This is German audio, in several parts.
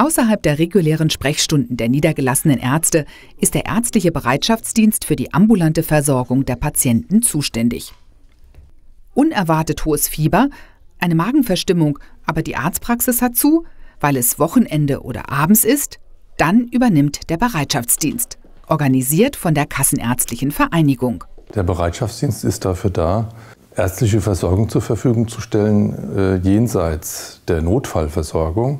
Außerhalb der regulären Sprechstunden der niedergelassenen Ärzte ist der ärztliche Bereitschaftsdienst für die ambulante Versorgung der Patienten zuständig. Unerwartet hohes Fieber, eine Magenverstimmung, aber die Arztpraxis hat zu, weil es Wochenende oder abends ist, dann übernimmt der Bereitschaftsdienst, organisiert von der Kassenärztlichen Vereinigung. Der Bereitschaftsdienst ist dafür da, ärztliche Versorgung zur Verfügung zu stellen, äh, jenseits der Notfallversorgung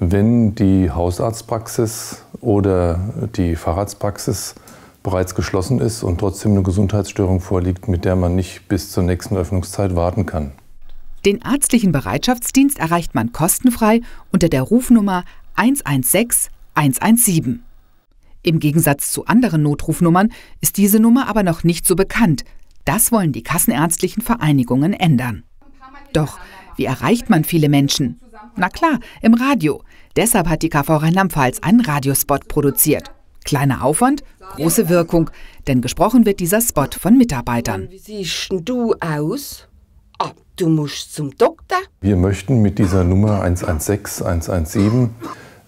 wenn die Hausarztpraxis oder die Fahrradspraxis bereits geschlossen ist und trotzdem eine Gesundheitsstörung vorliegt, mit der man nicht bis zur nächsten Öffnungszeit warten kann. Den ärztlichen Bereitschaftsdienst erreicht man kostenfrei unter der Rufnummer 116 117. Im Gegensatz zu anderen Notrufnummern ist diese Nummer aber noch nicht so bekannt. Das wollen die kassenärztlichen Vereinigungen ändern. Doch wie erreicht man viele Menschen? Na klar, im Radio. Deshalb hat die KV Rheinland-Pfalz einen Radiospot produziert. Kleiner Aufwand, große Wirkung, denn gesprochen wird dieser Spot von Mitarbeitern. Wie siehst du aus? Ah, du musst zum Doktor. Wir möchten mit dieser Nummer 116, 117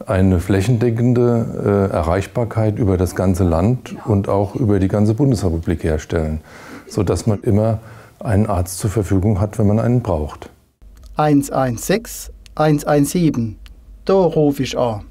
eine flächendeckende äh, Erreichbarkeit über das ganze Land und auch über die ganze Bundesrepublik herstellen, sodass man immer einen Arzt zur Verfügung hat, wenn man einen braucht. 116 117. Da rufe ich an.